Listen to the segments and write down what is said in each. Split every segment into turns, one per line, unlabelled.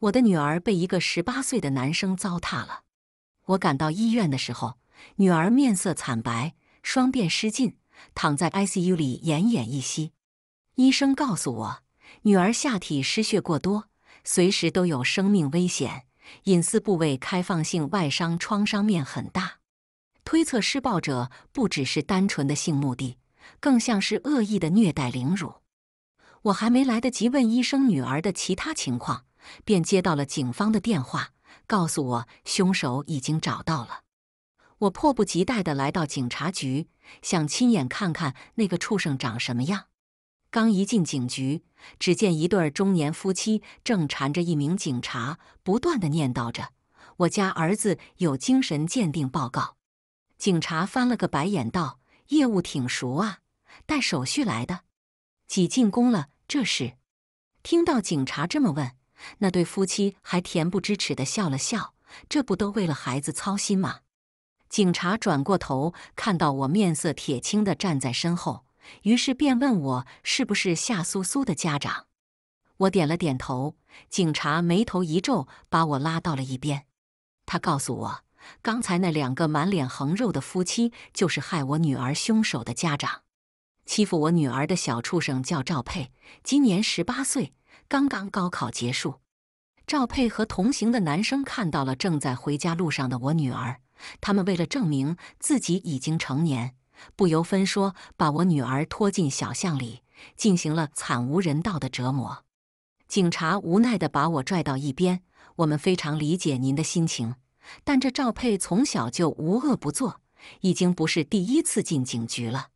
我的女儿被一个十八岁的男生糟蹋了。我赶到医院的时候，女儿面色惨白，双便失禁，躺在 ICU 里奄奄一息。医生告诉我，女儿下体失血过多，随时都有生命危险，隐私部位开放性外伤，创伤面很大。推测施暴者不只是单纯的性目的，更像是恶意的虐待凌辱。我还没来得及问医生女儿的其他情况。便接到了警方的电话，告诉我凶手已经找到了。我迫不及待地来到警察局，想亲眼看看那个畜生长什么样。刚一进警局，只见一对中年夫妻正缠着一名警察，不断地念叨着：“我家儿子有精神鉴定报告。”警察翻了个白眼道：“业务挺熟啊，带手续来的，挤进宫了。”这时，听到警察这么问。那对夫妻还恬不知耻的笑了笑，这不都为了孩子操心吗？警察转过头，看到我面色铁青的站在身后，于是便问我是不是夏苏苏的家长。我点了点头，警察眉头一皱，把我拉到了一边。他告诉我，刚才那两个满脸横肉的夫妻就是害我女儿凶手的家长，欺负我女儿的小畜生叫赵佩，今年十八岁。刚刚高考结束，赵佩和同行的男生看到了正在回家路上的我女儿，他们为了证明自己已经成年，不由分说把我女儿拖进小巷里，进行了惨无人道的折磨。警察无奈地把我拽到一边，我们非常理解您的心情，但这赵佩从小就无恶不作，已经不是第一次进警局了。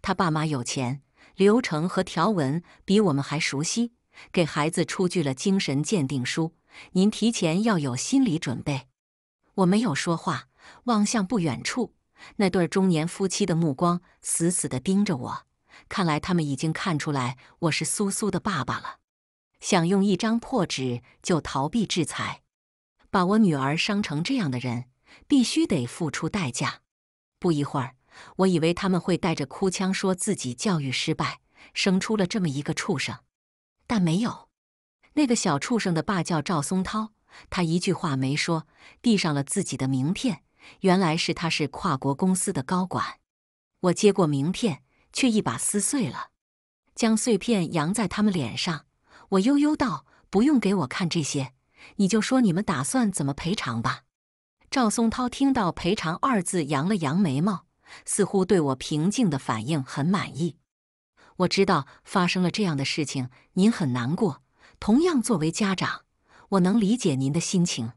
他爸妈有钱，流程和条文比我们还熟悉。给孩子出具了精神鉴定书，您提前要有心理准备。我没有说话，望向不远处那对中年夫妻的目光，死死的盯着我。看来他们已经看出来我是苏苏的爸爸了。想用一张破纸就逃避制裁，把我女儿伤成这样的人，必须得付出代价。不一会儿，我以为他们会带着哭腔说自己教育失败，生出了这么一个畜生。但没有，那个小畜生的爸叫赵松涛，他一句话没说，递上了自己的名片。原来是他是跨国公司的高管。我接过名片，却一把撕碎了，将碎片扬在他们脸上。我悠悠道：“不用给我看这些，你就说你们打算怎么赔偿吧。”赵松涛听到“赔偿”二字，扬了扬眉毛，似乎对我平静的反应很满意。我知道发生了这样的事情，您很难过。同样，作为家长，我能理解您的心情。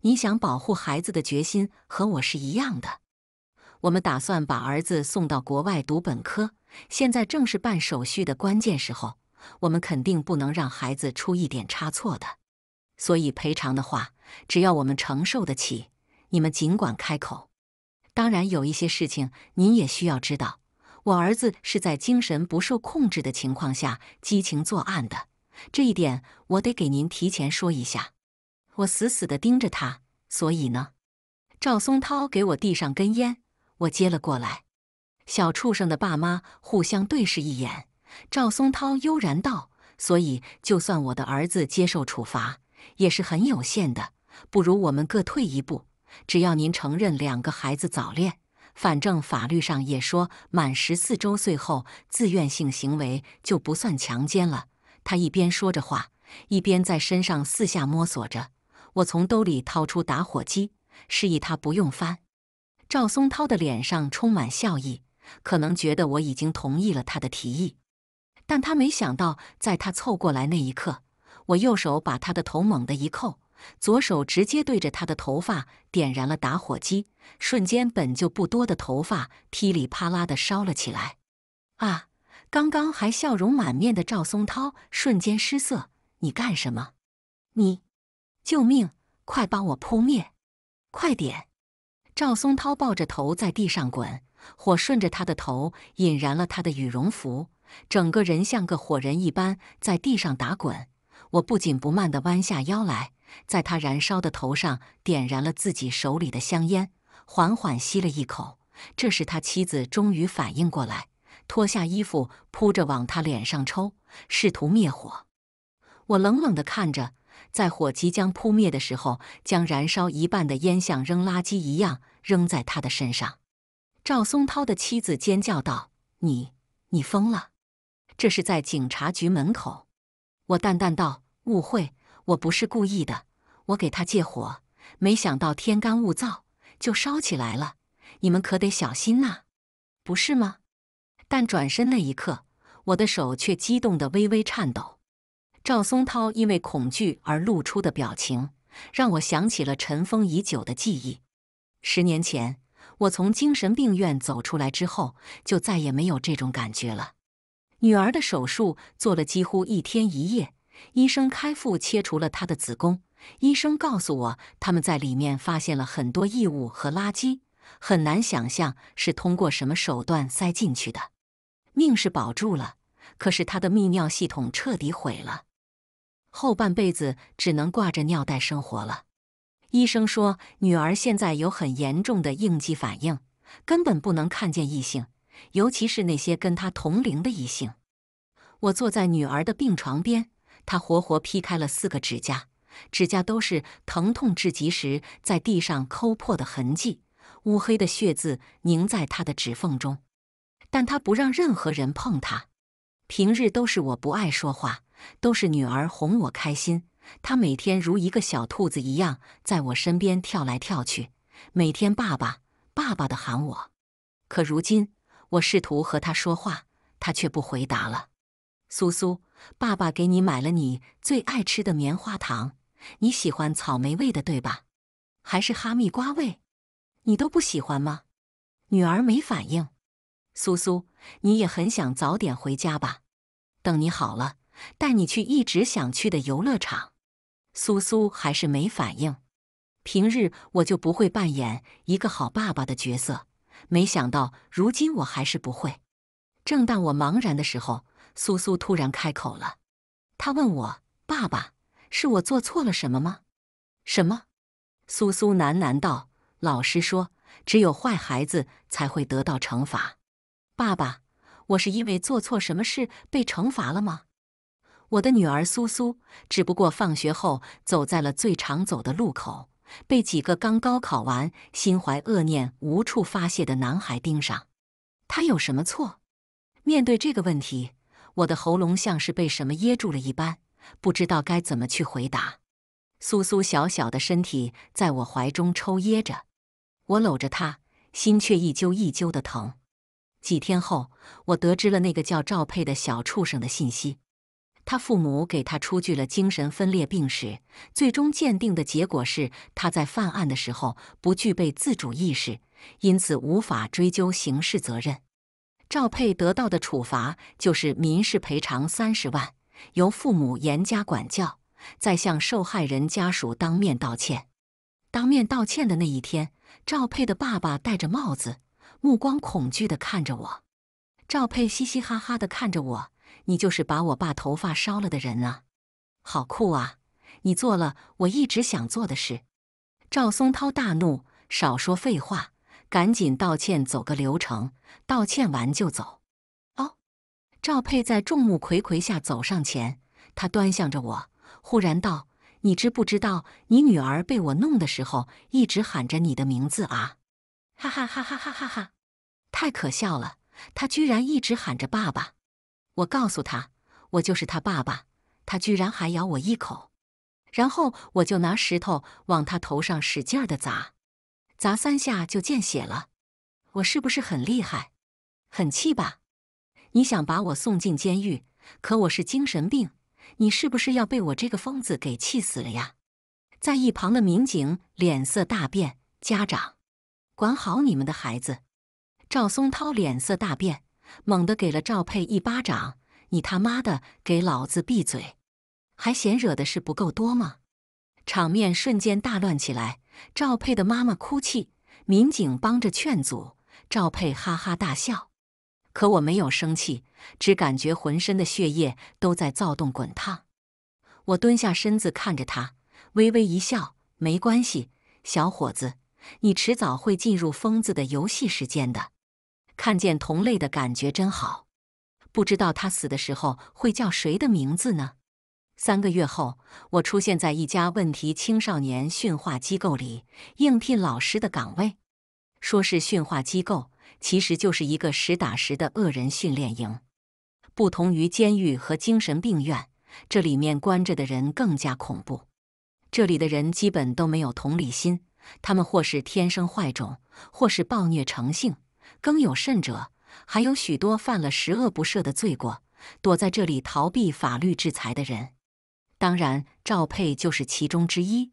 您想保护孩子的决心和我是一样的。我们打算把儿子送到国外读本科，现在正是办手续的关键时候，我们肯定不能让孩子出一点差错的。所以赔偿的话，只要我们承受得起，你们尽管开口。当然，有一些事情您也需要知道。我儿子是在精神不受控制的情况下激情作案的，这一点我得给您提前说一下。我死死地盯着他，所以呢，赵松涛给我递上根烟，我接了过来。小畜生的爸妈互相对视一眼，赵松涛悠然道：“所以，就算我的儿子接受处罚，也是很有限的。不如我们各退一步，只要您承认两个孩子早恋。”反正法律上也说，满十四周岁后自愿性行为就不算强奸了。他一边说着话，一边在身上四下摸索着。我从兜里掏出打火机，示意他不用翻。赵松涛的脸上充满笑意，可能觉得我已经同意了他的提议，但他没想到，在他凑过来那一刻，我右手把他的头猛地一扣。左手直接对着他的头发点燃了打火机，瞬间本就不多的头发噼里啪啦的烧了起来。啊！刚刚还笑容满面的赵松涛瞬间失色：“你干什么？你！救命！快帮我扑灭！快点！”赵松涛抱着头在地上滚，火顺着他的头引燃了他的羽绒服，整个人像个火人一般在地上打滚。我不紧不慢地弯下腰来。在他燃烧的头上点燃了自己手里的香烟，缓缓吸了一口。这时，他妻子终于反应过来，脱下衣服扑着往他脸上抽，试图灭火。我冷冷地看着，在火即将扑灭的时候，将燃烧一半的烟像扔垃圾一样扔在他的身上。赵松涛的妻子尖叫道：“你，你疯了！这是在警察局门口。”我淡淡道：“误会。”我不是故意的，我给他借火，没想到天干物燥就烧起来了。你们可得小心呐，不是吗？但转身那一刻，我的手却激动得微微颤抖。赵松涛因为恐惧而露出的表情，让我想起了尘封已久的记忆。十年前，我从精神病院走出来之后，就再也没有这种感觉了。女儿的手术做了几乎一天一夜。医生开腹切除了她的子宫。医生告诉我，他们在里面发现了很多异物和垃圾，很难想象是通过什么手段塞进去的。命是保住了，可是她的泌尿系统彻底毁了，后半辈子只能挂着尿袋生活了。医生说，女儿现在有很严重的应激反应，根本不能看见异性，尤其是那些跟她同龄的异性。我坐在女儿的病床边。他活活劈开了四个指甲，指甲都是疼痛至极时在地上抠破的痕迹，乌黑的血渍凝在他的指缝中。但他不让任何人碰他。平日都是我不爱说话，都是女儿哄我开心。他每天如一个小兔子一样在我身边跳来跳去，每天“爸爸，爸爸”的喊我。可如今，我试图和他说话，他却不回答了。苏苏。爸爸给你买了你最爱吃的棉花糖，你喜欢草莓味的对吧？还是哈密瓜味？你都不喜欢吗？女儿没反应。苏苏，你也很想早点回家吧？等你好了，带你去一直想去的游乐场。苏苏还是没反应。平日我就不会扮演一个好爸爸的角色，没想到如今我还是不会。正当我茫然的时候。苏苏突然开口了，他问我：“爸爸，是我做错了什么吗？”“什么？”苏苏喃喃道。“老师说，只有坏孩子才会得到惩罚。”“爸爸，我是因为做错什么事被惩罚了吗？”我的女儿苏苏，只不过放学后走在了最常走的路口，被几个刚高考完、心怀恶念、无处发泄的男孩盯上。她有什么错？面对这个问题。我的喉咙像是被什么噎住了一般，不知道该怎么去回答。苏苏小小的身体在我怀中抽噎着，我搂着她，心却一揪一揪的疼。几天后，我得知了那个叫赵佩的小畜生的信息，他父母给他出具了精神分裂病史，最终鉴定的结果是他在犯案的时候不具备自主意识，因此无法追究刑事责任。赵佩得到的处罚就是民事赔偿三十万，由父母严加管教，再向受害人家属当面道歉。当面道歉的那一天，赵佩的爸爸戴着帽子，目光恐惧的看着我。赵佩嘻嘻哈哈的看着我：“你就是把我爸头发烧了的人啊，好酷啊！你做了我一直想做的事。”赵松涛大怒：“少说废话！”赶紧道歉，走个流程。道歉完就走。哦，赵佩在众目睽睽下走上前，他端向着我，忽然道：“你知不知道，你女儿被我弄的时候，一直喊着你的名字啊？”哈哈哈哈哈哈哈！太可笑了，他居然一直喊着爸爸。我告诉他，我就是他爸爸，他居然还咬我一口，然后我就拿石头往他头上使劲的砸。砸三下就见血了，我是不是很厉害？很气吧？你想把我送进监狱？可我是精神病，你是不是要被我这个疯子给气死了呀？在一旁的民警脸色大变，家长管好你们的孩子。赵松涛脸色大变，猛地给了赵佩一巴掌：“你他妈的给老子闭嘴！还嫌惹的事不够多吗？”场面瞬间大乱起来。赵佩的妈妈哭泣，民警帮着劝阻。赵佩哈哈大笑，可我没有生气，只感觉浑身的血液都在躁动滚烫。我蹲下身子看着他，微微一笑：“没关系，小伙子，你迟早会进入疯子的游戏时间的。看见同类的感觉真好，不知道他死的时候会叫谁的名字呢？”三个月后，我出现在一家问题青少年训化机构里应聘老师的岗位。说是训化机构，其实就是一个实打实的恶人训练营。不同于监狱和精神病院，这里面关着的人更加恐怖。这里的人基本都没有同理心，他们或是天生坏种，或是暴虐成性，更有甚者，还有许多犯了十恶不赦的罪过，躲在这里逃避法律制裁的人。当然，赵佩就是其中之一。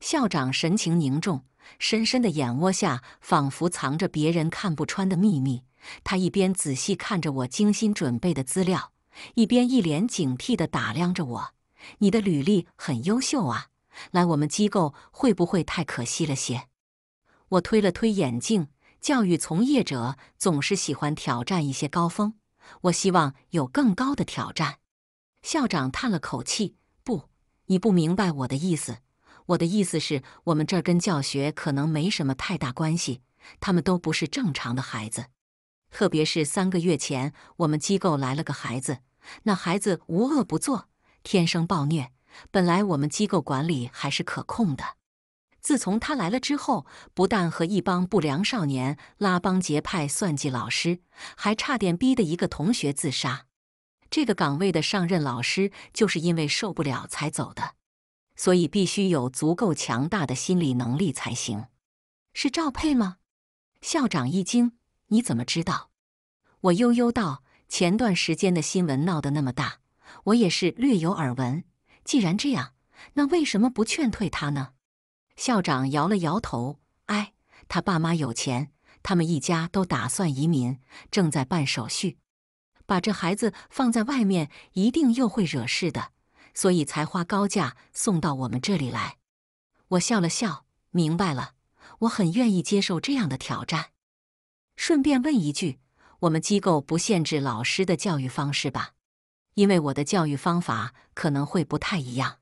校长神情凝重，深深的眼窝下仿佛藏着别人看不穿的秘密。他一边仔细看着我精心准备的资料，一边一脸警惕地打量着我。你的履历很优秀啊，来我们机构会不会太可惜了些？我推了推眼镜。教育从业者总是喜欢挑战一些高峰，我希望有更高的挑战。校长叹了口气。你不明白我的意思，我的意思是，我们这儿跟教学可能没什么太大关系。他们都不是正常的孩子，特别是三个月前，我们机构来了个孩子，那孩子无恶不作，天生暴虐。本来我们机构管理还是可控的，自从他来了之后，不但和一帮不良少年拉帮结派算计老师，还差点逼得一个同学自杀。这个岗位的上任老师就是因为受不了才走的，所以必须有足够强大的心理能力才行。是赵佩吗？校长一惊，你怎么知道？我悠悠道：“前段时间的新闻闹得那么大，我也是略有耳闻。既然这样，那为什么不劝退他呢？”校长摇了摇头，哎，他爸妈有钱，他们一家都打算移民，正在办手续。把这孩子放在外面，一定又会惹事的，所以才花高价送到我们这里来。我笑了笑，明白了，我很愿意接受这样的挑战。顺便问一句，我们机构不限制老师的教育方式吧？因为我的教育方法可能会不太一样。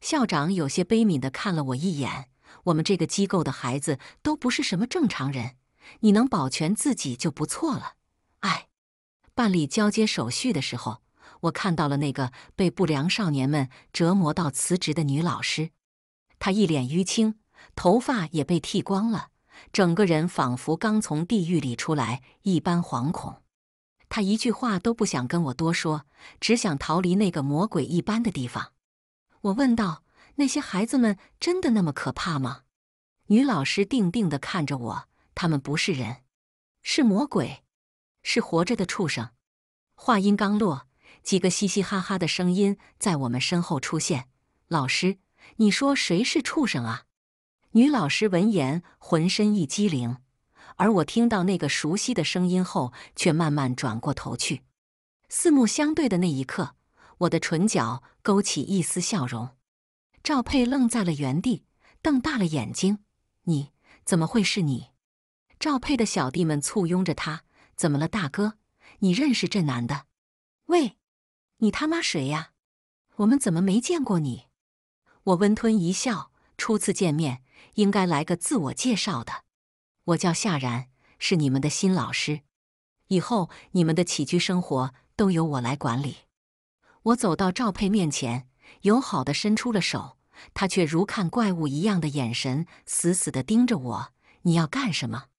校长有些悲悯地看了我一眼。我们这个机构的孩子都不是什么正常人，你能保全自己就不错了。办理交接手续的时候，我看到了那个被不良少年们折磨到辞职的女老师。她一脸淤青，头发也被剃光了，整个人仿佛刚从地狱里出来一般惶恐。她一句话都不想跟我多说，只想逃离那个魔鬼一般的地方。我问道：“那些孩子们真的那么可怕吗？”女老师定定的看着我：“他们不是人，是魔鬼。”是活着的畜生！话音刚落，几个嘻嘻哈哈的声音在我们身后出现。老师，你说谁是畜生啊？女老师闻言浑身一激灵，而我听到那个熟悉的声音后，却慢慢转过头去。四目相对的那一刻，我的唇角勾起一丝笑容。赵佩愣在了原地，瞪大了眼睛：“你怎么会是你？”赵佩的小弟们簇拥着他。怎么了，大哥？你认识这男的？喂，你他妈谁呀？我们怎么没见过你？我温吞一笑，初次见面应该来个自我介绍的。我叫夏然，是你们的新老师，以后你们的起居生活都由我来管理。我走到赵佩面前，友好的伸出了手，他却如看怪物一样的眼神，死死的盯着我。你要干什么？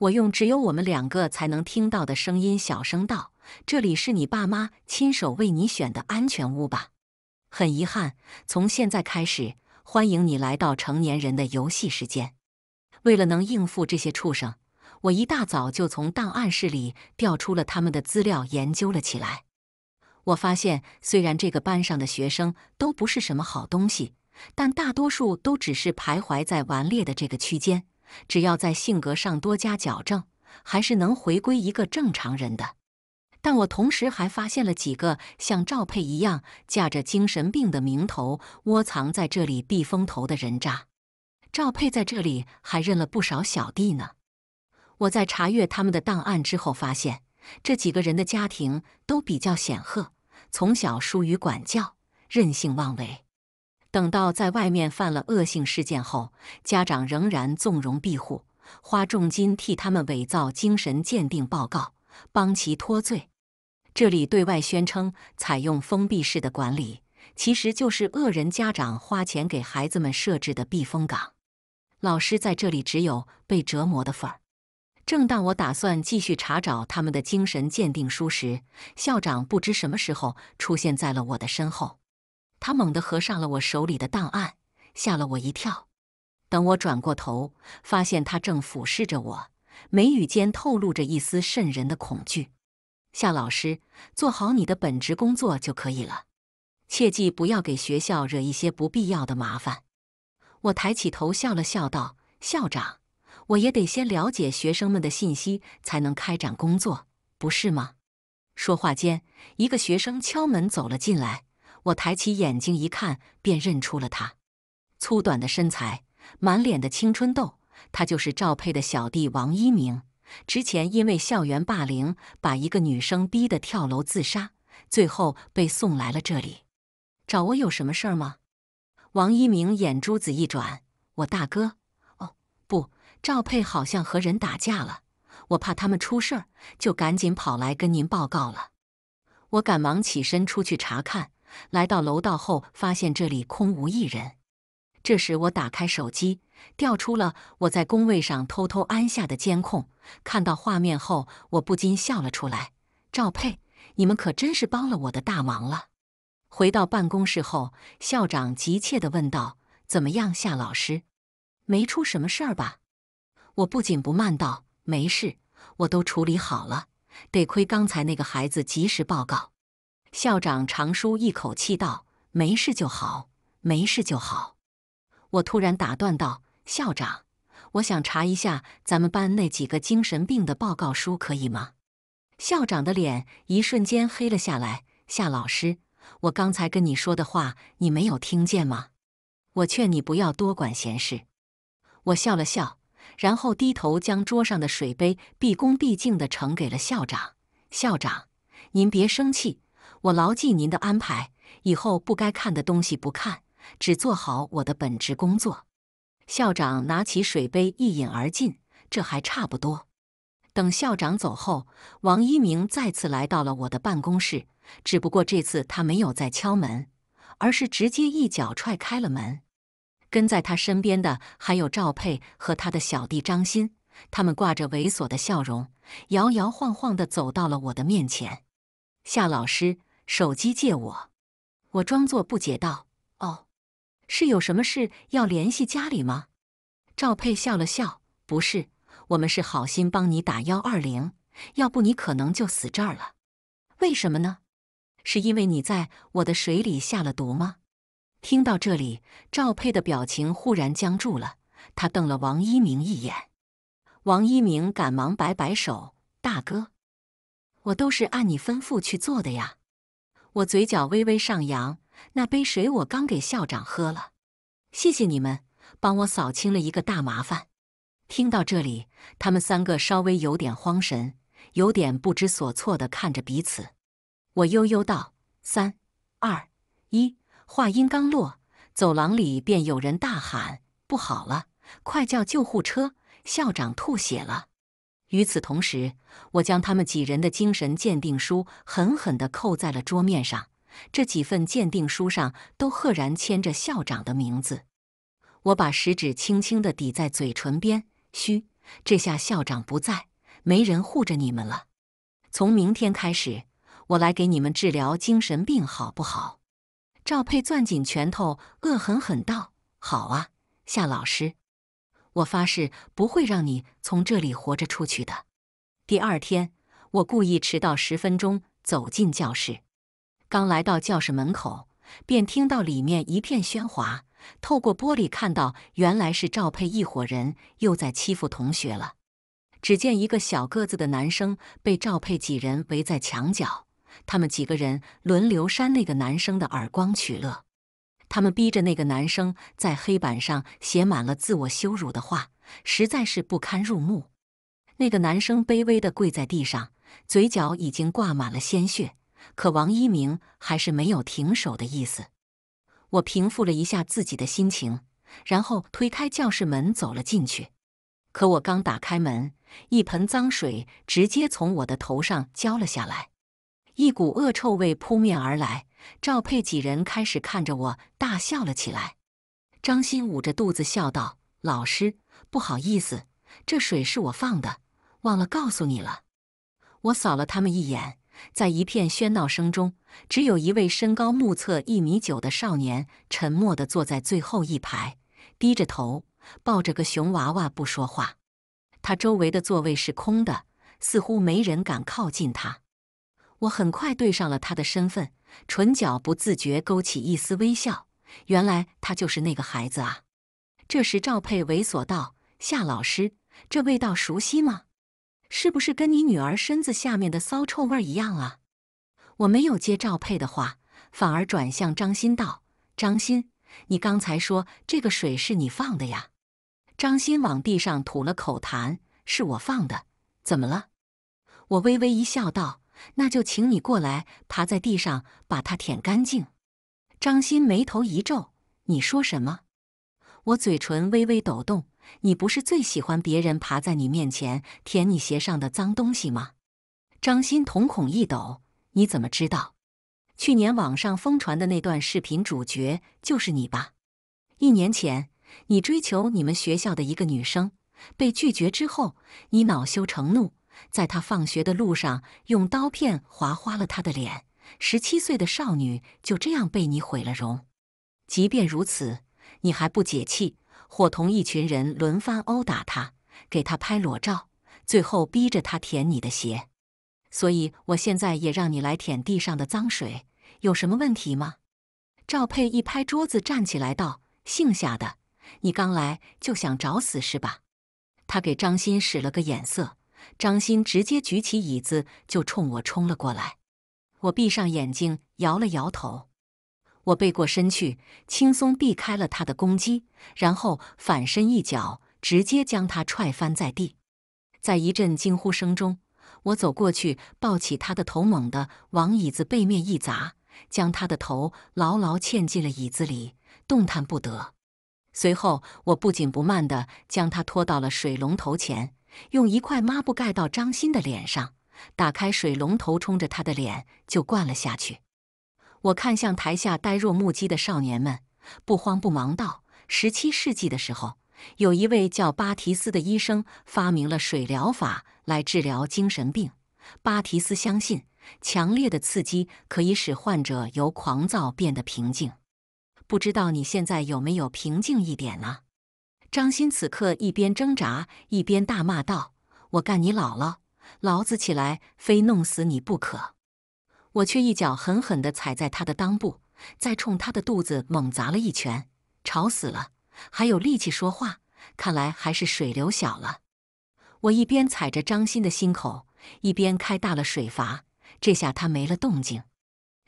我用只有我们两个才能听到的声音小声道：“这里是你爸妈亲手为你选的安全屋吧？很遗憾，从现在开始，欢迎你来到成年人的游戏时间。为了能应付这些畜生，我一大早就从档案室里调出了他们的资料研究了起来。我发现，虽然这个班上的学生都不是什么好东西，但大多数都只是徘徊在顽劣的这个区间。”只要在性格上多加矫正，还是能回归一个正常人的。但我同时还发现了几个像赵佩一样，架着精神病的名头，窝藏在这里避风头的人渣。赵佩在这里还认了不少小弟呢。我在查阅他们的档案之后，发现这几个人的家庭都比较显赫，从小疏于管教，任性妄为。等到在外面犯了恶性事件后，家长仍然纵容庇护，花重金替他们伪造精神鉴定报告，帮其脱罪。这里对外宣称采用封闭式的管理，其实就是恶人家长花钱给孩子们设置的避风港。老师在这里只有被折磨的份儿。正当我打算继续查找他们的精神鉴定书时，校长不知什么时候出现在了我的身后。他猛地合上了我手里的档案，吓了我一跳。等我转过头，发现他正俯视着我，眉宇间透露着一丝渗人的恐惧。夏老师，做好你的本职工作就可以了，切记不要给学校惹一些不必要的麻烦。我抬起头笑了笑道：“校长，我也得先了解学生们的信息，才能开展工作，不是吗？”说话间，一个学生敲门走了进来。我抬起眼睛一看，便认出了他，粗短的身材，满脸的青春痘，他就是赵佩的小弟王一鸣。之前因为校园霸凌，把一个女生逼得跳楼自杀，最后被送来了这里。找我有什么事儿吗？王一鸣眼珠子一转：“我大哥，哦，不，赵佩好像和人打架了，我怕他们出事儿，就赶紧跑来跟您报告了。”我赶忙起身出去查看。来到楼道后，发现这里空无一人。这时，我打开手机，调出了我在工位上偷偷安下的监控。看到画面后，我不禁笑了出来：“赵佩，你们可真是帮了我的大忙了。”回到办公室后，校长急切地问道：“怎么样，夏老师？没出什么事儿吧？”我不紧不慢道：“没事，我都处理好了。得亏刚才那个孩子及时报告。”校长长舒一口气道：“没事就好，没事就好。”我突然打断道：“校长，我想查一下咱们班那几个精神病的报告书，可以吗？”校长的脸一瞬间黑了下来。“夏老师，我刚才跟你说的话，你没有听见吗？我劝你不要多管闲事。”我笑了笑，然后低头将桌上的水杯毕恭毕敬地呈给了校长。“校长，您别生气。”我牢记您的安排，以后不该看的东西不看，只做好我的本职工作。校长拿起水杯一饮而尽，这还差不多。等校长走后，王一鸣再次来到了我的办公室，只不过这次他没有再敲门，而是直接一脚踹开了门。跟在他身边的还有赵佩和他的小弟张鑫，他们挂着猥琐的笑容，摇摇晃晃地走到了我的面前，夏老师。手机借我，我装作不解道：“哦，是有什么事要联系家里吗？”赵佩笑了笑：“不是，我们是好心帮你打幺二零，要不你可能就死这儿了。为什么呢？是因为你在我的水里下了毒吗？”听到这里，赵佩的表情忽然僵住了，他瞪了王一鸣一眼。王一鸣赶忙摆摆手：“大哥，我都是按你吩咐去做的呀。”我嘴角微微上扬，那杯水我刚给校长喝了，谢谢你们帮我扫清了一个大麻烦。听到这里，他们三个稍微有点慌神，有点不知所措的看着彼此。我悠悠道：“三、二、一。”话音刚落，走廊里便有人大喊：“不好了！快叫救护车！校长吐血了！”与此同时，我将他们几人的精神鉴定书狠狠地扣在了桌面上。这几份鉴定书上都赫然签着校长的名字。我把食指轻轻的抵在嘴唇边，嘘。这下校长不在，没人护着你们了。从明天开始，我来给你们治疗精神病，好不好？赵佩攥紧拳头，恶狠狠道：“好啊，夏老师。”我发誓不会让你从这里活着出去的。第二天，我故意迟到十分钟走进教室，刚来到教室门口，便听到里面一片喧哗。透过玻璃看到，原来是赵佩一伙人又在欺负同学了。只见一个小个子的男生被赵佩几人围在墙角，他们几个人轮流扇那个男生的耳光取乐。他们逼着那个男生在黑板上写满了自我羞辱的话，实在是不堪入目。那个男生卑微的跪在地上，嘴角已经挂满了鲜血，可王一鸣还是没有停手的意思。我平复了一下自己的心情，然后推开教室门走了进去。可我刚打开门，一盆脏水直接从我的头上浇了下来，一股恶臭味扑面而来。赵佩几人开始看着我大笑了起来，张鑫捂着肚子笑道：“老师，不好意思，这水是我放的，忘了告诉你了。”我扫了他们一眼，在一片喧闹声中，只有一位身高目测一米九的少年沉默地坐在最后一排，低着头抱着个熊娃娃不说话。他周围的座位是空的，似乎没人敢靠近他。我很快对上了他的身份，唇角不自觉勾起一丝微笑。原来他就是那个孩子啊！这时赵佩猥琐道：“夏老师，这味道熟悉吗？是不是跟你女儿身子下面的骚臭味一样啊？”我没有接赵佩的话，反而转向张鑫道：“张鑫，你刚才说这个水是你放的呀？”张鑫往地上吐了口痰：“是我放的，怎么了？”我微微一笑，道。那就请你过来，爬在地上，把它舔干净。张鑫眉头一皱：“你说什么？”我嘴唇微微抖动：“你不是最喜欢别人爬在你面前舔你鞋上的脏东西吗？”张鑫瞳孔一抖：“你怎么知道？去年网上疯传的那段视频，主角就是你吧？一年前，你追求你们学校的一个女生，被拒绝之后，你恼羞成怒。”在他放学的路上，用刀片划花了他的脸。十七岁的少女就这样被你毁了容。即便如此，你还不解气，伙同一群人轮番殴打他，给他拍裸照，最后逼着他舔你的鞋。所以，我现在也让你来舔地上的脏水，有什么问题吗？赵佩一拍桌子，站起来道：“姓夏的，你刚来就想找死是吧？”他给张欣使了个眼色。张鑫直接举起椅子就冲我冲了过来，我闭上眼睛摇了摇头，我背过身去，轻松避开了他的攻击，然后反身一脚直接将他踹翻在地，在一阵惊呼声中，我走过去抱起他的头，猛地往椅子背面一砸，将他的头牢牢嵌进了椅子里，动弹不得。随后，我不紧不慢地将他拖到了水龙头前。用一块抹布盖到张欣的脸上，打开水龙头，冲着他的脸就灌了下去。我看向台下呆若木鸡的少年们，不慌不忙道：“十七世纪的时候，有一位叫巴提斯的医生发明了水疗法来治疗精神病。巴提斯相信，强烈的刺激可以使患者由狂躁变得平静。不知道你现在有没有平静一点呢？”张鑫此刻一边挣扎，一边大骂道：“我干你姥姥，老子起来非弄死你不可！”我却一脚狠狠的踩在他的裆部，再冲他的肚子猛砸了一拳。吵死了，还有力气说话，看来还是水流小了。我一边踩着张鑫的心口，一边开大了水阀。这下他没了动静。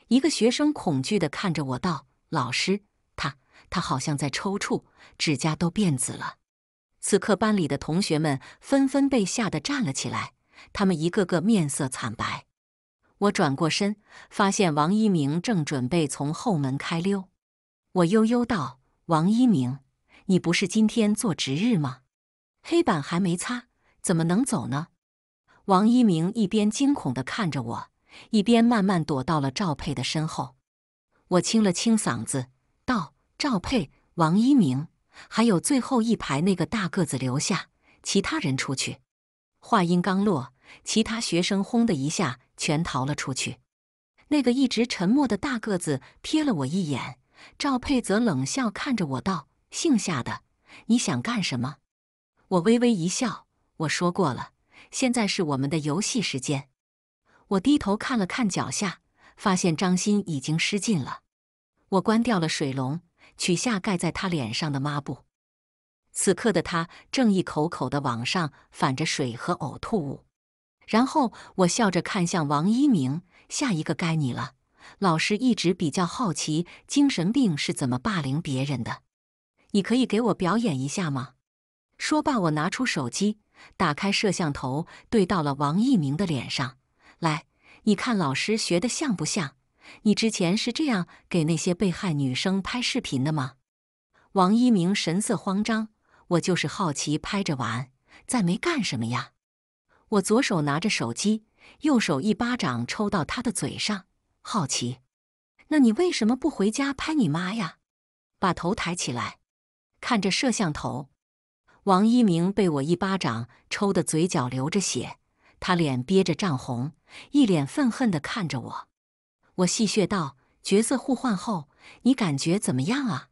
一个学生恐惧的看着我道：“老师。”他好像在抽搐，指甲都变紫了。此刻，班里的同学们纷纷被吓得站了起来，他们一个个面色惨白。我转过身，发现王一鸣正准备从后门开溜。我悠悠道：“王一鸣，你不是今天做值日吗？黑板还没擦，怎么能走呢？”王一鸣一边惊恐地看着我，一边慢慢躲到了赵佩的身后。我清了清嗓子，道。赵佩、王一鸣，还有最后一排那个大个子留下，其他人出去。话音刚落，其他学生轰的一下全逃了出去。那个一直沉默的大个子瞥了我一眼，赵佩则冷笑看着我道：“姓夏的，你想干什么？”我微微一笑，我说过了，现在是我们的游戏时间。我低头看了看脚下，发现张鑫已经失禁了。我关掉了水龙。取下盖在他脸上的抹布，此刻的他正一口口的往上反着水和呕吐物。然后我笑着看向王一鸣：“下一个该你了。”老师一直比较好奇精神病是怎么霸凌别人的，你可以给我表演一下吗？说罢，我拿出手机，打开摄像头，对到了王一鸣的脸上。来，你看老师学的像不像？你之前是这样给那些被害女生拍视频的吗？王一鸣神色慌张。我就是好奇，拍着玩，再没干什么呀。我左手拿着手机，右手一巴掌抽到他的嘴上。好奇？那你为什么不回家拍你妈呀？把头抬起来，看着摄像头。王一鸣被我一巴掌抽的嘴角流着血，他脸憋着涨红，一脸愤恨的看着我。我戏谑道：“角色互换后，你感觉怎么样啊？”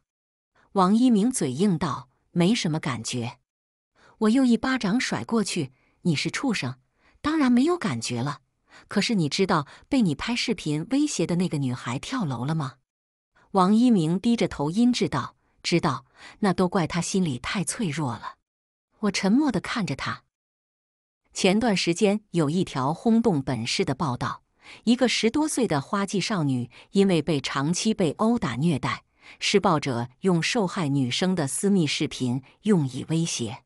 王一鸣嘴硬道：“没什么感觉。”我又一巴掌甩过去：“你是畜生，当然没有感觉了。可是你知道被你拍视频威胁的那个女孩跳楼了吗？”王一鸣低着头，阴质道：“知道，那都怪她心里太脆弱了。”我沉默的看着他。前段时间有一条轰动本市的报道。一个十多岁的花季少女，因为被长期被殴打虐待，施暴者用受害女生的私密视频用以威胁，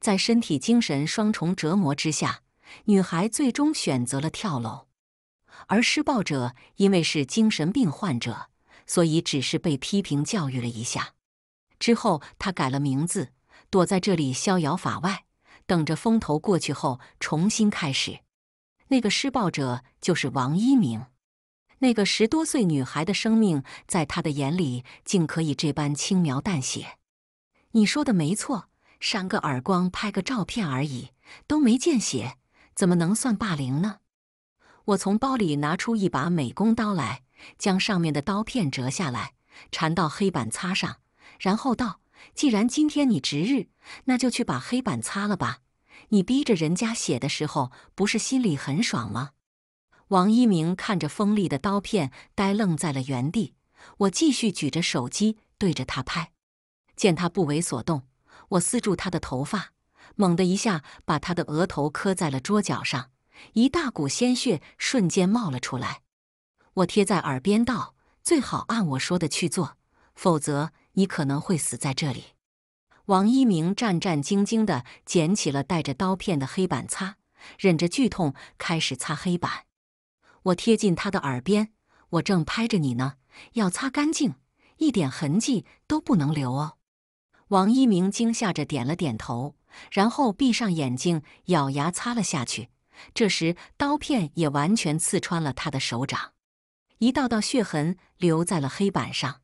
在身体、精神双重折磨之下，女孩最终选择了跳楼。而施暴者因为是精神病患者，所以只是被批评教育了一下。之后，他改了名字，躲在这里逍遥法外，等着风头过去后重新开始。那个施暴者就是王一鸣，那个十多岁女孩的生命在他的眼里竟可以这般轻描淡写。你说的没错，扇个耳光、拍个照片而已，都没见血，怎么能算霸凌呢？我从包里拿出一把美工刀来，将上面的刀片折下来，缠到黑板擦上，然后道：“既然今天你值日，那就去把黑板擦了吧。”你逼着人家写的时候，不是心里很爽吗？王一鸣看着锋利的刀片，呆愣在了原地。我继续举着手机对着他拍，见他不为所动，我撕住他的头发，猛地一下把他的额头磕在了桌角上，一大股鲜血瞬间冒了出来。我贴在耳边道：“最好按我说的去做，否则你可能会死在这里。”王一鸣战战兢兢地捡起了带着刀片的黑板擦，忍着剧痛开始擦黑板。我贴近他的耳边：“我正拍着你呢，要擦干净，一点痕迹都不能留哦。”王一鸣惊吓着点了点头，然后闭上眼睛，咬牙擦了下去。这时，刀片也完全刺穿了他的手掌，一道道血痕留在了黑板上。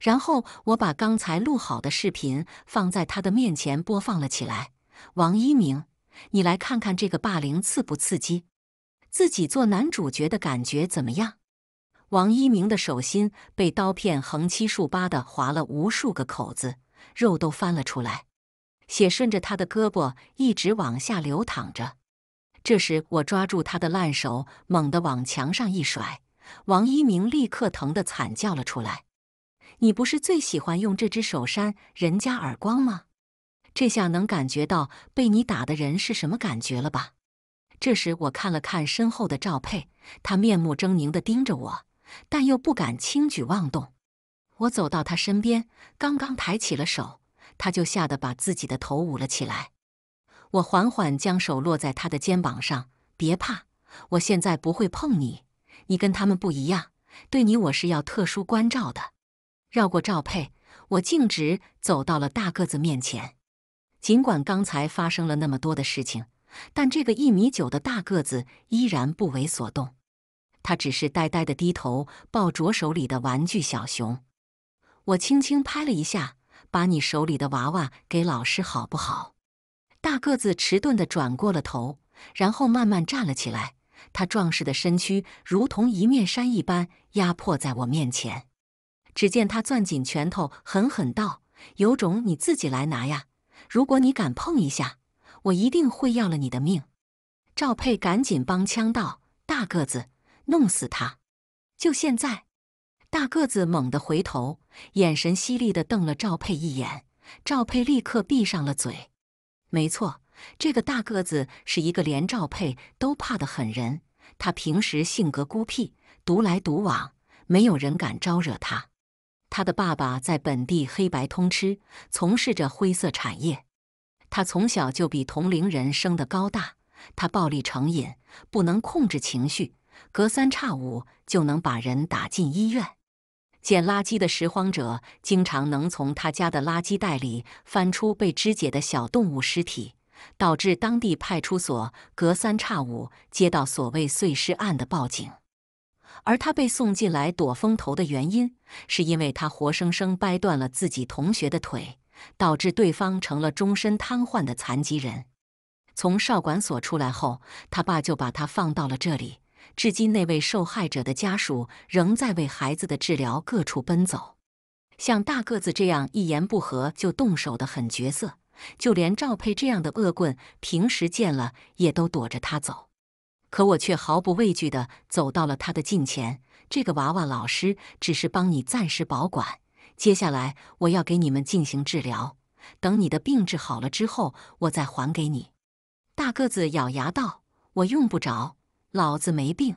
然后我把刚才录好的视频放在他的面前播放了起来。王一鸣，你来看看这个霸凌刺不刺激？自己做男主角的感觉怎么样？王一鸣的手心被刀片横七竖八的划了无数个口子，肉都翻了出来，血顺着他的胳膊一直往下流淌着。这时，我抓住他的烂手，猛地往墙上一甩，王一鸣立刻疼得惨叫了出来。你不是最喜欢用这只手扇人家耳光吗？这下能感觉到被你打的人是什么感觉了吧？这时我看了看身后的赵佩，他面目狰狞地盯着我，但又不敢轻举妄动。我走到他身边，刚刚抬起了手，他就吓得把自己的头捂了起来。我缓缓将手落在他的肩膀上，别怕，我现在不会碰你。你跟他们不一样，对你我是要特殊关照的。绕过赵佩，我径直走到了大个子面前。尽管刚才发生了那么多的事情，但这个一米九的大个子依然不为所动。他只是呆呆地低头，抱着手里的玩具小熊。我轻轻拍了一下：“把你手里的娃娃给老师好不好？”大个子迟钝地转过了头，然后慢慢站了起来。他壮实的身躯如同一面山一般压迫在我面前。只见他攥紧拳头，狠狠道：“有种你自己来拿呀！如果你敢碰一下，我一定会要了你的命。”赵佩赶紧帮腔道：“大个子，弄死他！就现在！”大个子猛地回头，眼神犀利的瞪了赵佩一眼。赵佩立刻闭上了嘴。没错，这个大个子是一个连赵佩都怕的狠人。他平时性格孤僻，独来独往，没有人敢招惹他。他的爸爸在本地黑白通吃，从事着灰色产业。他从小就比同龄人生得高大，他暴力成瘾，不能控制情绪，隔三差五就能把人打进医院。捡垃圾的拾荒者经常能从他家的垃圾袋里翻出被肢解的小动物尸体，导致当地派出所隔三差五接到所谓碎尸案的报警。而他被送进来躲风头的原因，是因为他活生生掰断了自己同学的腿，导致对方成了终身瘫痪的残疾人。从少管所出来后，他爸就把他放到了这里。至今，那位受害者的家属仍在为孩子的治疗各处奔走。像大个子这样一言不合就动手的狠角色，就连赵佩这样的恶棍，平时见了也都躲着他走。可我却毫不畏惧的走到了他的近前。这个娃娃老师只是帮你暂时保管，接下来我要给你们进行治疗。等你的病治好了之后，我再还给你。大个子咬牙道：“我用不着，老子没病。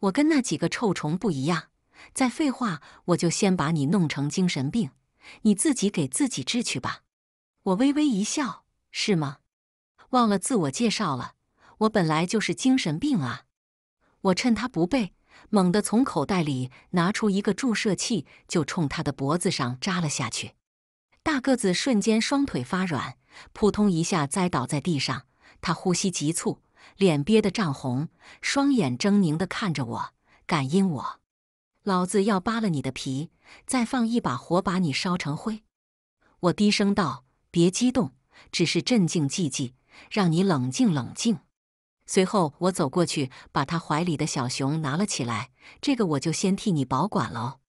我跟那几个臭虫不一样。再废话，我就先把你弄成精神病，你自己给自己治去吧。”我微微一笑：“是吗？忘了自我介绍了。”我本来就是精神病啊！我趁他不备，猛地从口袋里拿出一个注射器，就冲他的脖子上扎了下去。大个子瞬间双腿发软，扑通一下栽倒在地上。他呼吸急促，脸憋得涨红，双眼狰狞的看着我，感应我？老子要扒了你的皮，再放一把火把你烧成灰！我低声道：“别激动，只是镇静剂剂，让你冷静冷静。”随后，我走过去，把他怀里的小熊拿了起来。这个我就先替你保管喽。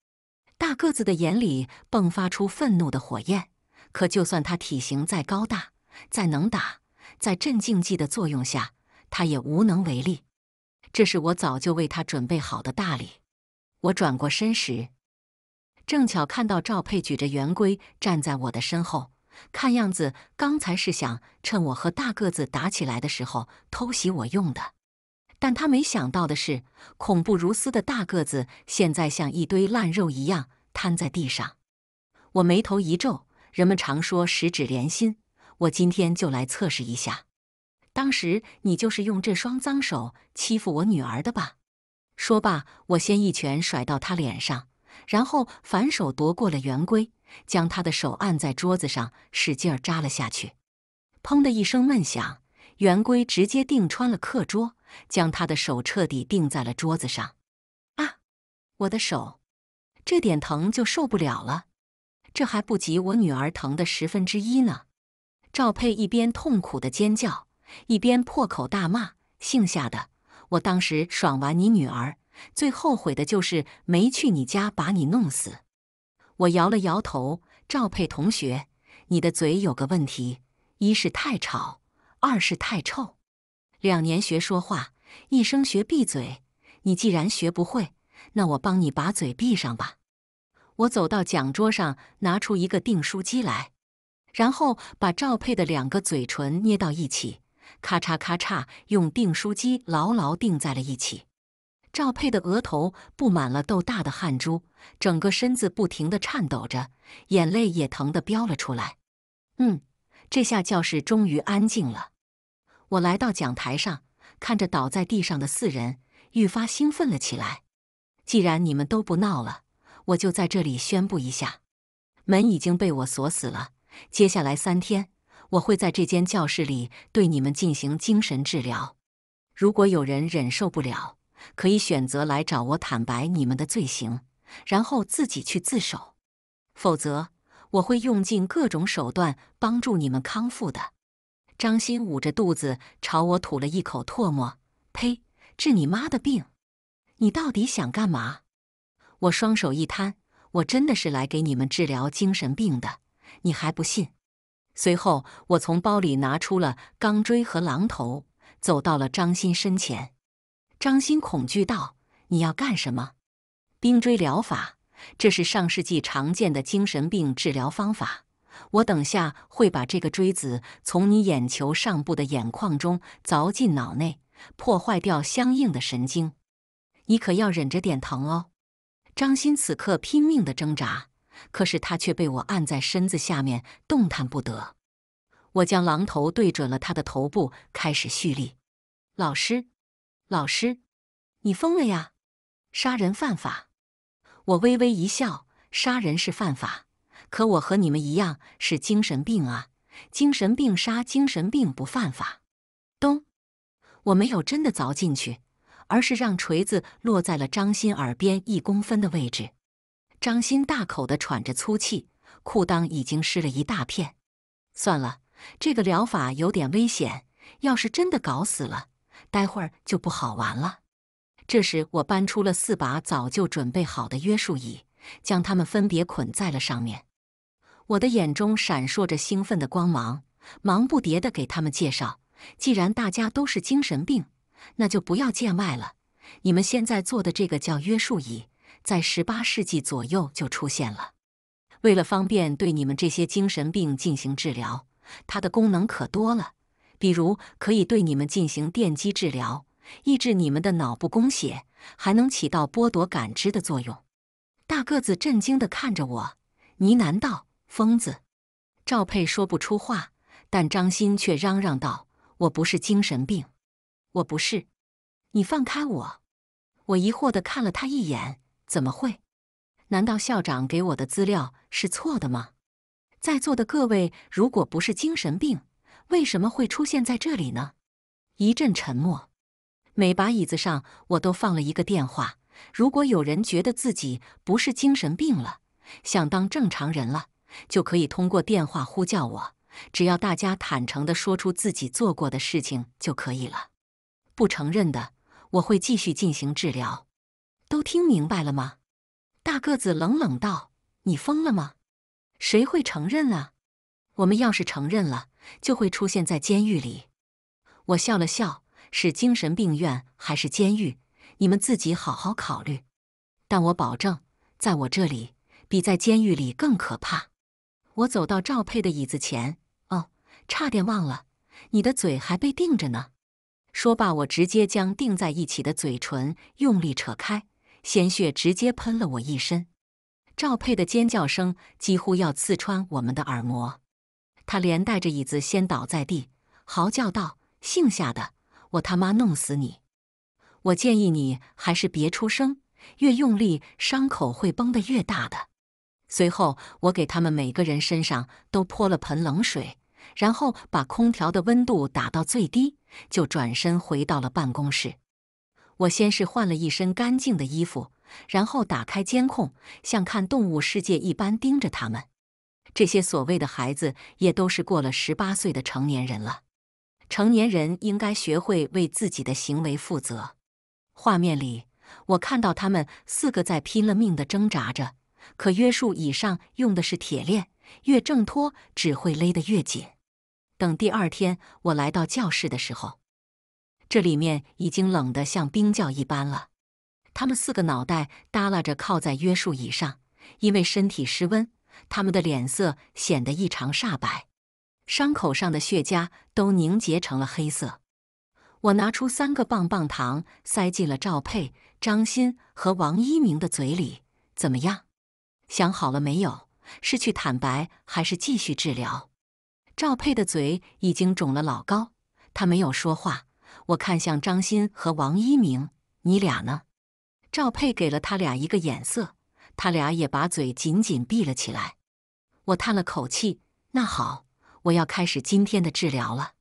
大个子的眼里迸发出愤怒的火焰，可就算他体型再高大、再能打，在镇静剂的作用下，他也无能为力。这是我早就为他准备好的大礼。我转过身时，正巧看到赵佩举着圆规站在我的身后。看样子，刚才是想趁我和大个子打起来的时候偷袭我用的。但他没想到的是，恐怖如斯的大个子现在像一堆烂肉一样瘫在地上。我眉头一皱，人们常说十指连心，我今天就来测试一下。当时你就是用这双脏手欺负我女儿的吧？说罢，我先一拳甩到他脸上，然后反手夺过了圆规。将他的手按在桌子上，使劲儿扎了下去。砰的一声闷响，圆规直接钉穿了课桌，将他的手彻底钉在了桌子上。啊，我的手，这点疼就受不了了，这还不及我女儿疼的十分之一呢！赵佩一边痛苦的尖叫，一边破口大骂：“姓夏的，我当时爽完你女儿，最后悔的就是没去你家把你弄死。”我摇了摇头，赵佩同学，你的嘴有个问题：一是太吵，二是太臭。两年学说话，一生学闭嘴。你既然学不会，那我帮你把嘴闭上吧。我走到讲桌上，拿出一个订书机来，然后把赵佩的两个嘴唇捏到一起，咔嚓咔嚓，用订书机牢牢订在了一起。赵佩的额头布满了豆大的汗珠，整个身子不停的颤抖着，眼泪也疼的飙了出来。嗯，这下教室终于安静了。我来到讲台上，看着倒在地上的四人，愈发兴奋了起来。既然你们都不闹了，我就在这里宣布一下，门已经被我锁死了。接下来三天，我会在这间教室里对你们进行精神治疗。如果有人忍受不了，可以选择来找我坦白你们的罪行，然后自己去自首；否则，我会用尽各种手段帮助你们康复的。张鑫捂着肚子朝我吐了一口唾沫：“呸！治你妈的病！你到底想干嘛？”我双手一摊：“我真的是来给你们治疗精神病的，你还不信？”随后，我从包里拿出了钢锥和榔头，走到了张鑫身前。张欣恐惧道：“你要干什么？冰锥疗法，这是上世纪常见的精神病治疗方法。我等下会把这个锥子从你眼球上部的眼眶中凿进脑内，破坏掉相应的神经。你可要忍着点疼哦。”张欣此刻拼命的挣扎，可是他却被我按在身子下面动弹不得。我将榔头对准了他的头部，开始蓄力。老师。老师，你疯了呀！杀人犯法。我微微一笑，杀人是犯法，可我和你们一样是精神病啊！精神病杀精神病不犯法。咚！我没有真的凿进去，而是让锤子落在了张鑫耳边一公分的位置。张鑫大口的喘着粗气，裤裆已经湿了一大片。算了，这个疗法有点危险，要是真的搞死了。待会儿就不好玩了。这时，我搬出了四把早就准备好的约束椅，将它们分别捆在了上面。我的眼中闪烁着兴奋的光芒，忙不迭地给他们介绍：既然大家都是精神病，那就不要见外了。你们现在坐的这个叫约束椅，在十八世纪左右就出现了。为了方便对你们这些精神病进行治疗，它的功能可多了。比如，可以对你们进行电击治疗，抑制你们的脑部供血，还能起到剥夺感知的作用。大个子震惊地看着我，呢喃道：“疯子。”赵佩说不出话，但张鑫却嚷嚷道：“我不是精神病，我不是！你放开我！”我疑惑地看了他一眼：“怎么会？难道校长给我的资料是错的吗？”在座的各位，如果不是精神病，为什么会出现在这里呢？一阵沉默。每把椅子上我都放了一个电话。如果有人觉得自己不是精神病了，想当正常人了，就可以通过电话呼叫我。只要大家坦诚的说出自己做过的事情就可以了。不承认的，我会继续进行治疗。都听明白了吗？大个子冷冷道：“你疯了吗？谁会承认啊？我们要是承认了……”就会出现在监狱里。我笑了笑，是精神病院还是监狱，你们自己好好考虑。但我保证，在我这里比在监狱里更可怕。我走到赵佩的椅子前，哦，差点忘了，你的嘴还被钉着呢。说罢，我直接将钉在一起的嘴唇用力扯开，鲜血直接喷了我一身。赵佩的尖叫声几乎要刺穿我们的耳膜。他连带着椅子先倒在地，嚎叫道：“姓夏的，我他妈弄死你！”我建议你还是别出声，越用力伤口会绷得越大的。随后，我给他们每个人身上都泼了盆冷水，然后把空调的温度打到最低，就转身回到了办公室。我先是换了一身干净的衣服，然后打开监控，像看动物世界一般盯着他们。这些所谓的孩子也都是过了十八岁的成年人了，成年人应该学会为自己的行为负责。画面里，我看到他们四个在拼了命的挣扎着，可约束椅上用的是铁链，越挣脱只会勒得越紧。等第二天我来到教室的时候，这里面已经冷得像冰窖一般了。他们四个脑袋耷拉着靠在约束椅上，因为身体失温。他们的脸色显得异常煞白，伤口上的血痂都凝结成了黑色。我拿出三个棒棒糖，塞进了赵佩、张鑫和王一鸣的嘴里。怎么样？想好了没有？是去坦白还是继续治疗？赵佩的嘴已经肿了老高，他没有说话。我看向张鑫和王一鸣：“你俩呢？”赵佩给了他俩一个眼色。他俩也把嘴紧紧闭了起来。我叹了口气：“那好，我要开始今天的治疗了。”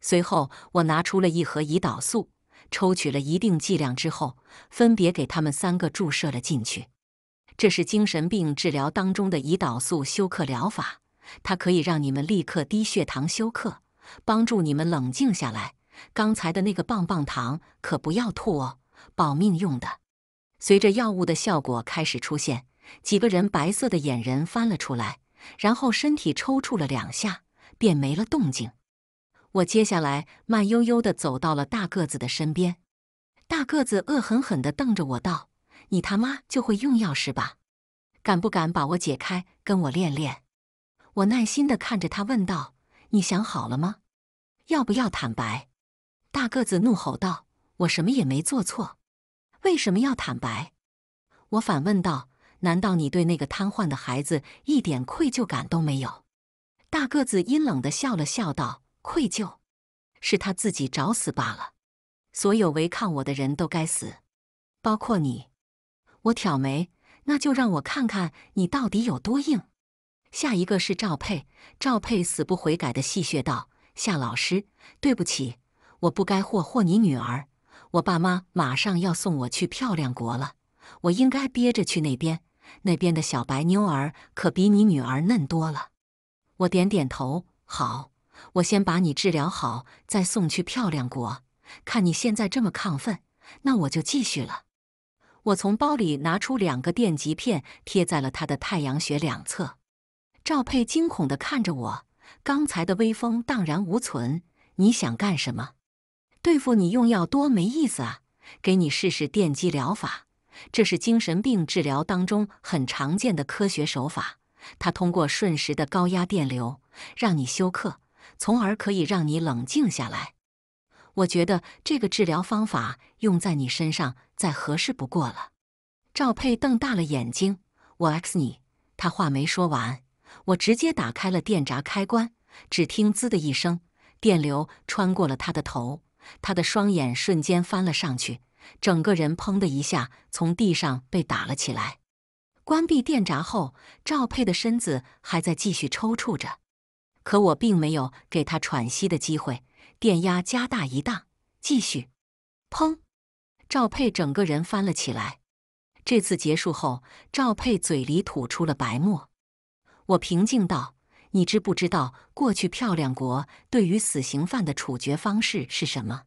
随后，我拿出了一盒胰岛素，抽取了一定剂量之后，分别给他们三个注射了进去。这是精神病治疗当中的胰岛素休克疗法，它可以让你们立刻低血糖休克，帮助你们冷静下来。刚才的那个棒棒糖可不要吐哦，保命用的。随着药物的效果开始出现，几个人白色的眼仁翻了出来，然后身体抽搐了两下，便没了动静。我接下来慢悠悠的走到了大个子的身边，大个子恶狠狠的瞪着我道：“你他妈就会用药是吧？敢不敢把我解开，跟我练练？”我耐心的看着他问道：“你想好了吗？要不要坦白？”大个子怒吼道：“我什么也没做错。”为什么要坦白？我反问道。难道你对那个瘫痪的孩子一点愧疚感都没有？大个子阴冷的笑了笑道：“愧疚，是他自己找死罢了。所有违抗我的人都该死，包括你。”我挑眉：“那就让我看看你到底有多硬。”下一个是赵佩，赵佩死不悔改的戏谑道：“夏老师，对不起，我不该祸祸你女儿。”我爸妈马上要送我去漂亮国了，我应该憋着去那边。那边的小白妞儿可比你女儿嫩多了。我点点头，好，我先把你治疗好，再送去漂亮国。看你现在这么亢奋，那我就继续了。我从包里拿出两个电极片，贴在了他的太阳穴两侧。赵佩惊恐的看着我，刚才的威风荡然无存。你想干什么？对付你用药多没意思啊！给你试试电击疗法，这是精神病治疗当中很常见的科学手法。它通过瞬时的高压电流让你休克，从而可以让你冷静下来。我觉得这个治疗方法用在你身上再合适不过了。赵佩瞪大了眼睛，我 x 你！他话没说完，我直接打开了电闸开关，只听滋的一声，电流穿过了他的头。他的双眼瞬间翻了上去，整个人砰的一下从地上被打了起来。关闭电闸后，赵佩的身子还在继续抽搐着，可我并没有给他喘息的机会，电压加大一档，继续。砰！赵佩整个人翻了起来。这次结束后，赵佩嘴里吐出了白沫。我平静道。你知不知道过去漂亮国对于死刑犯的处决方式是什么？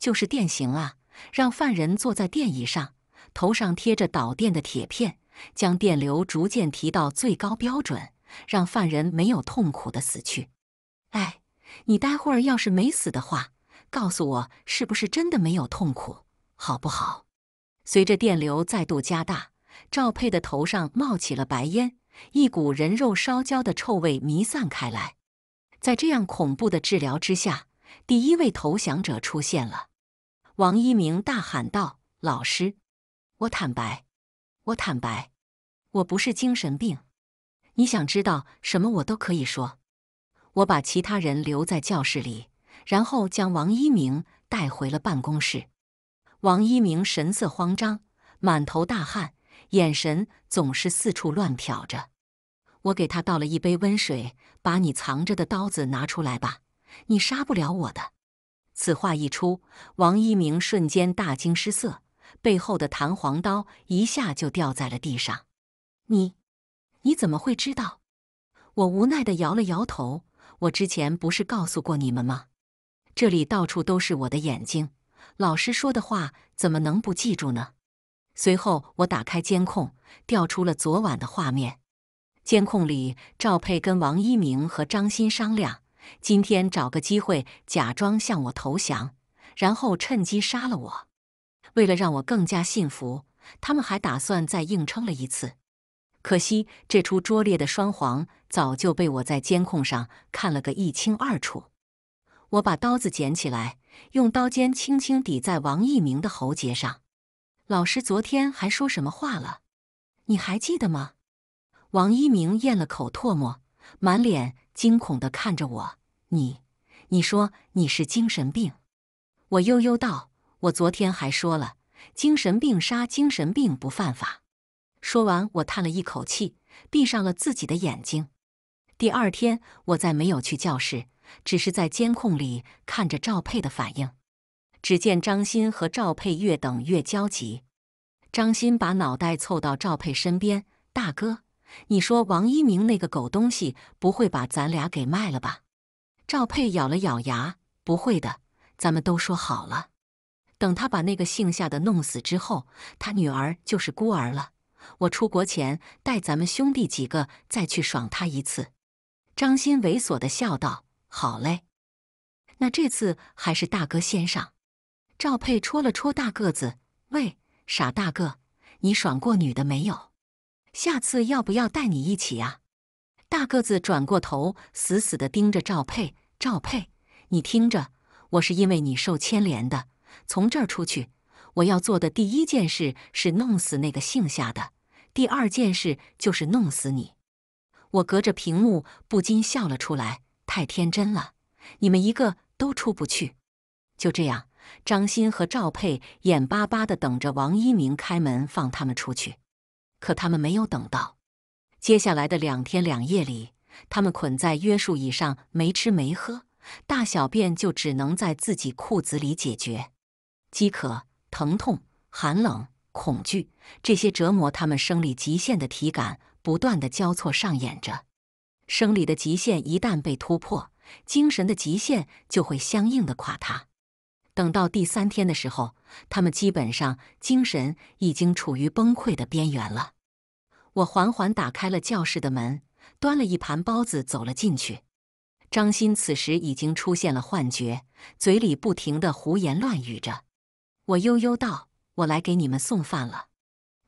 就是电刑啊，让犯人坐在电椅上，头上贴着导电的铁片，将电流逐渐提到最高标准，让犯人没有痛苦的死去。哎，你待会儿要是没死的话，告诉我是不是真的没有痛苦，好不好？随着电流再度加大，赵佩的头上冒起了白烟。一股人肉烧焦的臭味弥散开来，在这样恐怖的治疗之下，第一位投降者出现了。王一鸣大喊道：“老师，我坦白，我坦白，我不是精神病。你想知道什么，我都可以说。”我把其他人留在教室里，然后将王一鸣带回了办公室。王一鸣神色慌张，满头大汗。眼神总是四处乱瞟着。我给他倒了一杯温水，把你藏着的刀子拿出来吧。你杀不了我的。此话一出，王一鸣瞬间大惊失色，背后的弹簧刀一下就掉在了地上。你，你怎么会知道？我无奈的摇了摇头。我之前不是告诉过你们吗？这里到处都是我的眼睛。老师说的话怎么能不记住呢？随后，我打开监控，调出了昨晚的画面。监控里，赵佩跟王一鸣和张鑫商量，今天找个机会假装向我投降，然后趁机杀了我。为了让我更加信服，他们还打算再硬撑了一次。可惜，这出拙劣的双簧早就被我在监控上看了个一清二楚。我把刀子捡起来，用刀尖轻轻抵在王一鸣的喉结上。老师昨天还说什么话了？你还记得吗？王一鸣咽了口唾沫，满脸惊恐的看着我。你，你说你是精神病？我悠悠道：“我昨天还说了，精神病杀精神病不犯法。”说完，我叹了一口气，闭上了自己的眼睛。第二天，我再没有去教室，只是在监控里看着赵佩的反应。只见张鑫和赵佩越等越焦急，张鑫把脑袋凑到赵佩身边：“大哥，你说王一鸣那个狗东西不会把咱俩给卖了吧？”赵佩咬了咬牙：“不会的，咱们都说好了，等他把那个姓夏的弄死之后，他女儿就是孤儿了。我出国前带咱们兄弟几个再去爽他一次。”张鑫猥琐的笑道：“好嘞，那这次还是大哥先上。”赵佩戳了戳大个子，喂，傻大个，你爽过女的没有？下次要不要带你一起啊？大个子转过头，死死的盯着赵佩。赵佩，你听着，我是因为你受牵连的，从这儿出去，我要做的第一件事是弄死那个姓夏的，第二件事就是弄死你。我隔着屏幕不禁笑了出来，太天真了，你们一个都出不去。就这样。张鑫和赵佩眼巴巴地等着王一鸣开门放他们出去，可他们没有等到。接下来的两天两夜里，他们捆在约束椅上，没吃没喝，大小便就只能在自己裤子里解决。饥渴、疼痛、寒冷、恐惧，这些折磨他们生理极限的体感，不断地交错上演着。生理的极限一旦被突破，精神的极限就会相应的垮塌。等到第三天的时候，他们基本上精神已经处于崩溃的边缘了。我缓缓打开了教室的门，端了一盘包子走了进去。张鑫此时已经出现了幻觉，嘴里不停的胡言乱语着。我悠悠道：“我来给你们送饭了。”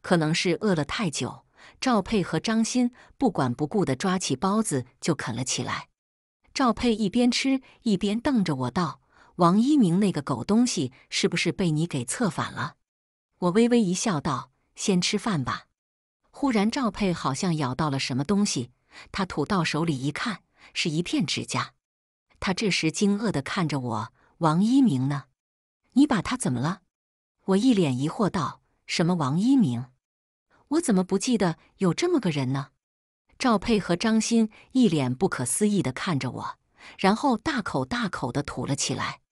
可能是饿了太久，赵佩和张鑫不管不顾的抓起包子就啃了起来。赵佩一边吃一边瞪着我道。王一鸣那个狗东西是不是被你给策反了？我微微一笑，道：“先吃饭吧。”忽然，赵佩好像咬到了什么东西，他吐到手里一看，是一片指甲。他这时惊愕地看着我：“王一鸣呢？你把他怎么了？”我一脸疑惑道：“什么王一鸣？我怎么不记得有这么个人呢？”赵佩和张鑫一脸不可思议地看着我，然后大口大口地吐了起来。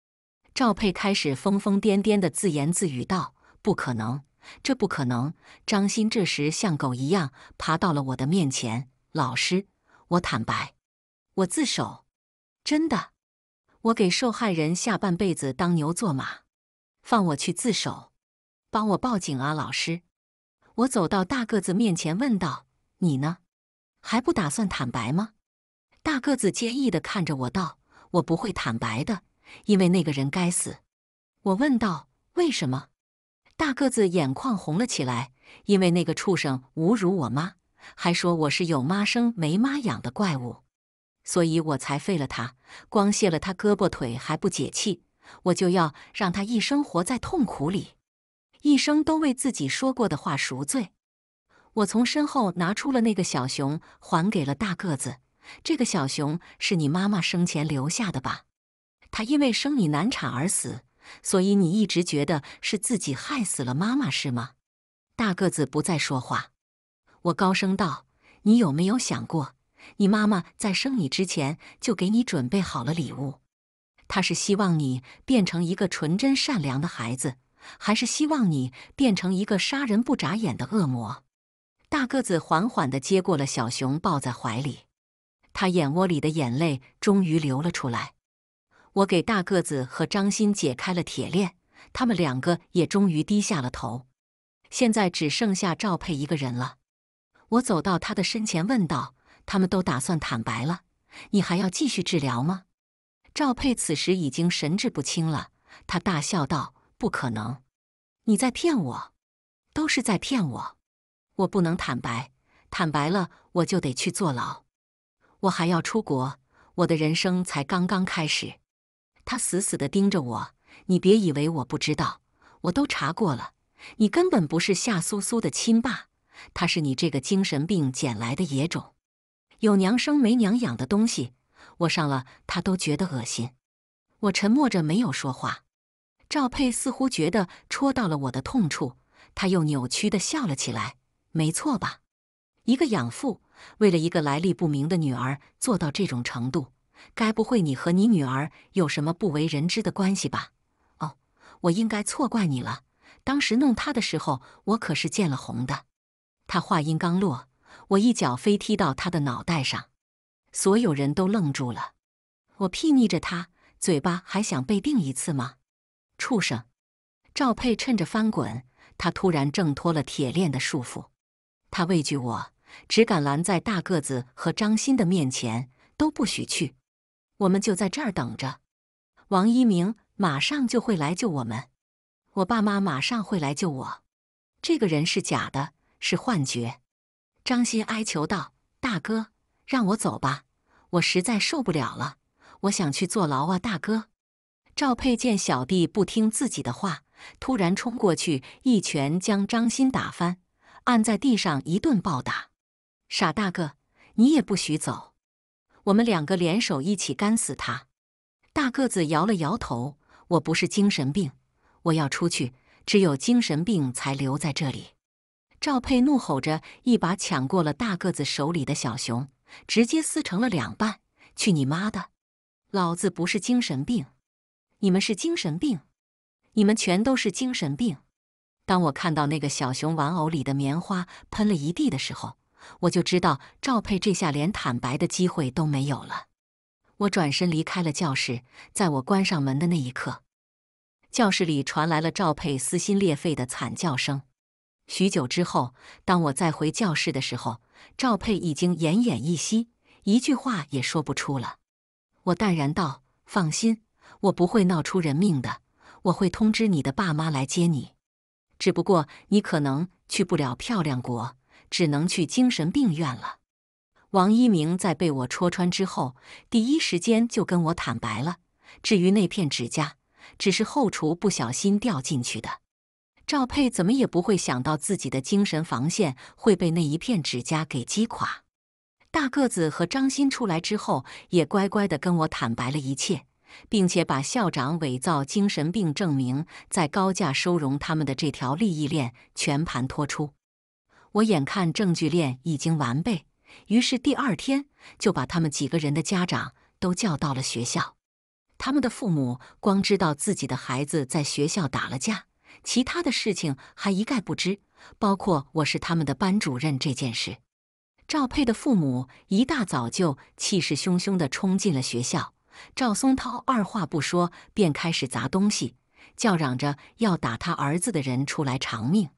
赵佩开始疯疯癫癫的自言自语道：“不可能，这不可能！”张欣这时像狗一样爬到了我的面前：“老师，我坦白，我自首，真的，我给受害人下半辈子当牛做马，放我去自首，帮我报警啊！”老师，我走到大个子面前问道：“你呢？还不打算坦白吗？”大个子坚毅地看着我道：“我不会坦白的。”因为那个人该死，我问道：“为什么？”大个子眼眶红了起来。因为那个畜生侮辱我妈，还说我是有妈生没妈养的怪物，所以我才废了他。光卸了他胳膊腿还不解气，我就要让他一生活在痛苦里，一生都为自己说过的话赎罪。我从身后拿出了那个小熊，还给了大个子。这个小熊是你妈妈生前留下的吧？他因为生你难产而死，所以你一直觉得是自己害死了妈妈，是吗？大个子不再说话。我高声道：“你有没有想过，你妈妈在生你之前就给你准备好了礼物？她是希望你变成一个纯真善良的孩子，还是希望你变成一个杀人不眨眼的恶魔？”大个子缓缓地接过了小熊，抱在怀里，他眼窝里的眼泪终于流了出来。我给大个子和张鑫解开了铁链，他们两个也终于低下了头。现在只剩下赵佩一个人了。我走到他的身前，问道：“他们都打算坦白了，你还要继续治疗吗？”赵佩此时已经神志不清了，他大笑道：“不可能，你在骗我，都是在骗我。我不能坦白，坦白了我就得去坐牢。我还要出国，我的人生才刚刚开始。”他死死的盯着我，你别以为我不知道，我都查过了，你根本不是夏苏苏的亲爸，他是你这个精神病捡来的野种，有娘生没娘养的东西，我上了他都觉得恶心。我沉默着没有说话。赵佩似乎觉得戳到了我的痛处，他又扭曲的笑了起来。没错吧？一个养父为了一个来历不明的女儿做到这种程度。该不会你和你女儿有什么不为人知的关系吧？哦，我应该错怪你了。当时弄他的时候，我可是见了红的。他话音刚落，我一脚飞踢到他的脑袋上，所有人都愣住了。我睥睨着他，嘴巴还想被定一次吗？畜生！赵佩趁着翻滚，他突然挣脱了铁链的束缚。他畏惧我，只敢拦在大个子和张鑫的面前，都不许去。我们就在这儿等着，王一鸣马上就会来救我们，我爸妈马上会来救我。这个人是假的，是幻觉。张鑫哀求道：“大哥，让我走吧，我实在受不了了，我想去坐牢啊！”大哥，赵佩见小弟不听自己的话，突然冲过去一拳将张鑫打翻，按在地上一顿暴打。傻大哥，你也不许走。我们两个联手一起干死他！大个子摇了摇头：“我不是精神病，我要出去。只有精神病才留在这里。”赵佩怒吼着，一把抢过了大个子手里的小熊，直接撕成了两半。“去你妈的！老子不是精神病，你们是精神病，你们全都是精神病！”当我看到那个小熊玩偶里的棉花喷了一地的时候。我就知道赵佩这下连坦白的机会都没有了。我转身离开了教室，在我关上门的那一刻，教室里传来了赵佩撕心裂肺的惨叫声。许久之后，当我再回教室的时候，赵佩已经奄奄一息，一句话也说不出了。我淡然道：“放心，我不会闹出人命的。我会通知你的爸妈来接你，只不过你可能去不了漂亮国。”只能去精神病院了。王一鸣在被我戳穿之后，第一时间就跟我坦白了。至于那片指甲，只是后厨不小心掉进去的。赵佩怎么也不会想到自己的精神防线会被那一片指甲给击垮。大个子和张鑫出来之后，也乖乖地跟我坦白了一切，并且把校长伪造精神病证明、在高价收容他们的这条利益链全盘托出。我眼看证据链已经完备，于是第二天就把他们几个人的家长都叫到了学校。他们的父母光知道自己的孩子在学校打了架，其他的事情还一概不知，包括我是他们的班主任这件事。赵佩的父母一大早就气势汹汹地冲进了学校，赵松涛二话不说便开始砸东西，叫嚷着要打他儿子的人出来偿命。